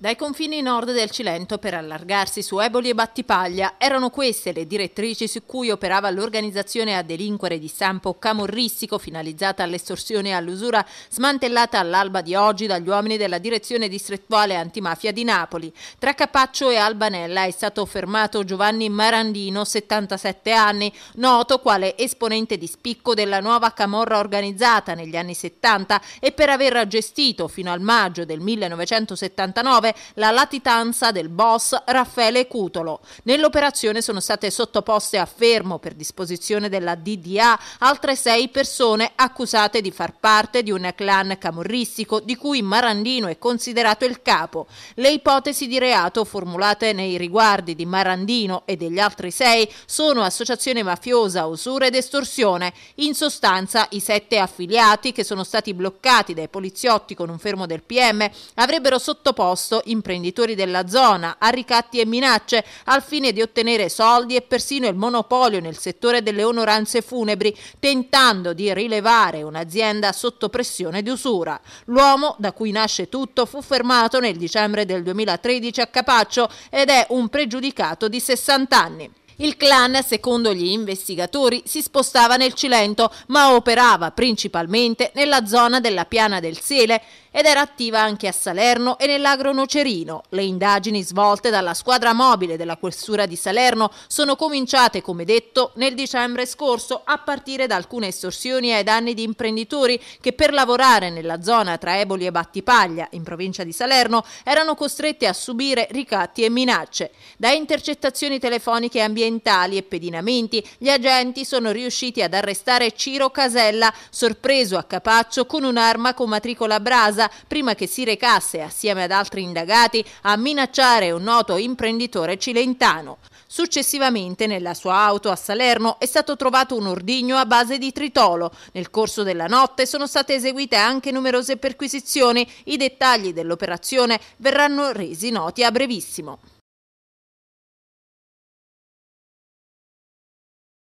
Dai confini nord del Cilento per allargarsi su eboli e battipaglia erano queste le direttrici su cui operava l'organizzazione a delinquere di stampo camorristico finalizzata all'estorsione e all'usura smantellata all'alba di oggi dagli uomini della direzione distrettuale antimafia di Napoli. Tra Capaccio e Albanella è stato fermato Giovanni Marandino, 77 anni, noto quale esponente di spicco della nuova camorra organizzata negli anni 70 e per aver gestito fino al maggio del 1979 2019 la latitanza del boss Raffaele Cutolo. Nell'operazione sono state sottoposte a fermo per disposizione della DDA altre sei persone accusate di far parte di un clan camorristico di cui Marandino è considerato il capo. Le ipotesi di reato formulate nei riguardi di Marandino e degli altri sei sono associazione mafiosa, usura ed estorsione. In sostanza i sette affiliati che sono stati bloccati dai poliziotti con un fermo del PM avrebbero sottoposto soprattutto imprenditori della zona, a ricatti e minacce, al fine di ottenere soldi e persino il monopolio nel settore delle onoranze funebri, tentando di rilevare un'azienda sotto pressione di usura. L'uomo, da cui nasce tutto, fu fermato nel dicembre del 2013 a Capaccio ed è un pregiudicato di 60 anni. Il clan, secondo gli investigatori, si spostava nel Cilento, ma operava principalmente nella zona della Piana del Sele ed era attiva anche a Salerno e nell'agro Nocerino. Le indagini svolte dalla squadra mobile della questura di Salerno sono cominciate, come detto, nel dicembre scorso a partire da alcune estorsioni ai danni di imprenditori che per lavorare nella zona tra Eboli e Battipaglia, in provincia di Salerno, erano costretti a subire ricatti e minacce. Da intercettazioni telefoniche ambientali e pedinamenti, gli agenti sono riusciti ad arrestare Ciro Casella, sorpreso a Capaccio con un'arma con matricola brasa casa prima che si recasse assieme ad altri indagati a minacciare un noto imprenditore cilentano. Successivamente nella sua auto a Salerno è stato trovato un ordigno a base di tritolo. Nel corso della notte sono state eseguite anche numerose perquisizioni. I dettagli dell'operazione verranno resi noti a brevissimo.